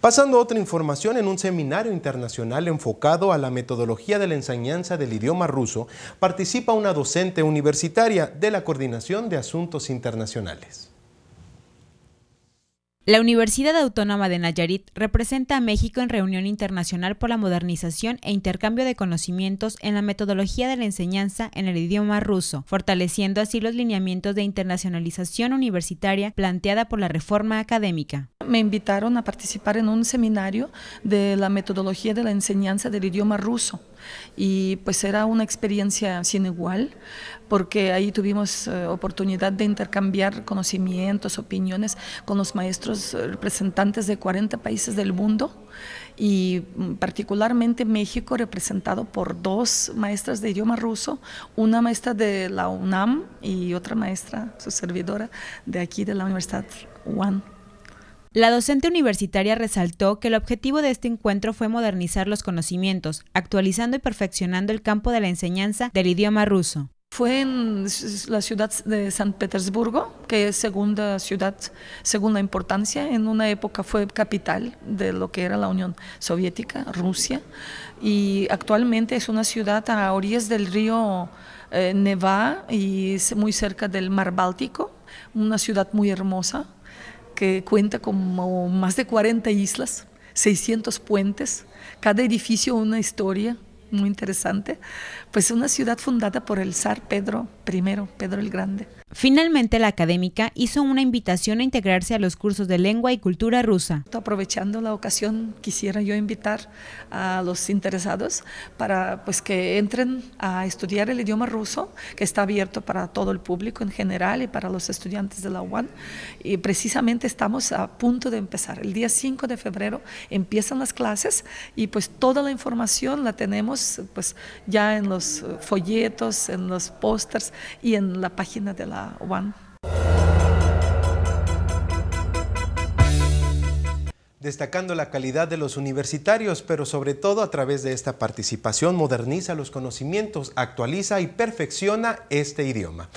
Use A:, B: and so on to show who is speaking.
A: Pasando a otra información, en un seminario internacional enfocado a la metodología de la enseñanza del idioma ruso, participa una docente universitaria de la Coordinación de Asuntos Internacionales.
B: La Universidad Autónoma de Nayarit representa a México en Reunión Internacional por la Modernización e Intercambio de Conocimientos en la Metodología de la Enseñanza en el Idioma Ruso, fortaleciendo así los lineamientos de internacionalización universitaria planteada por la reforma académica
C: me invitaron a participar en un seminario de la metodología de la enseñanza del idioma ruso. Y pues era una experiencia sin igual, porque ahí tuvimos eh, oportunidad de intercambiar conocimientos, opiniones con los maestros eh, representantes de 40 países del mundo y mm, particularmente México representado por dos maestras de idioma ruso, una maestra de la UNAM y otra maestra,
B: su servidora, de aquí de la Universidad UAN. La docente universitaria resaltó que el objetivo de este encuentro fue modernizar los conocimientos, actualizando y perfeccionando el campo de la enseñanza del idioma ruso.
C: Fue en la ciudad de San Petersburgo, que es segunda ciudad, segunda importancia. En una época fue capital de lo que era la Unión Soviética, Rusia, y actualmente es una ciudad a orillas del río eh, Neva y muy cerca del Mar Báltico, una ciudad muy hermosa que cuenta con más de 40 islas, 600 puentes, cada edificio una historia, muy interesante,
B: pues una ciudad fundada por el zar Pedro I, Pedro el Grande. Finalmente, la académica hizo una invitación a integrarse a los cursos de lengua y cultura rusa. Aprovechando
C: la ocasión, quisiera yo invitar a los interesados para pues, que entren a estudiar el idioma ruso, que está abierto para todo el público en general y para los estudiantes de la UAN. Y precisamente estamos a punto de empezar. El día 5 de febrero empiezan las clases y pues toda la información la tenemos pues, ya en los eh, folletos, en los pósters y en la página de la UAN.
A: destacando la calidad de los universitarios, pero sobre todo a través de esta participación moderniza los conocimientos, actualiza y perfecciona este idioma.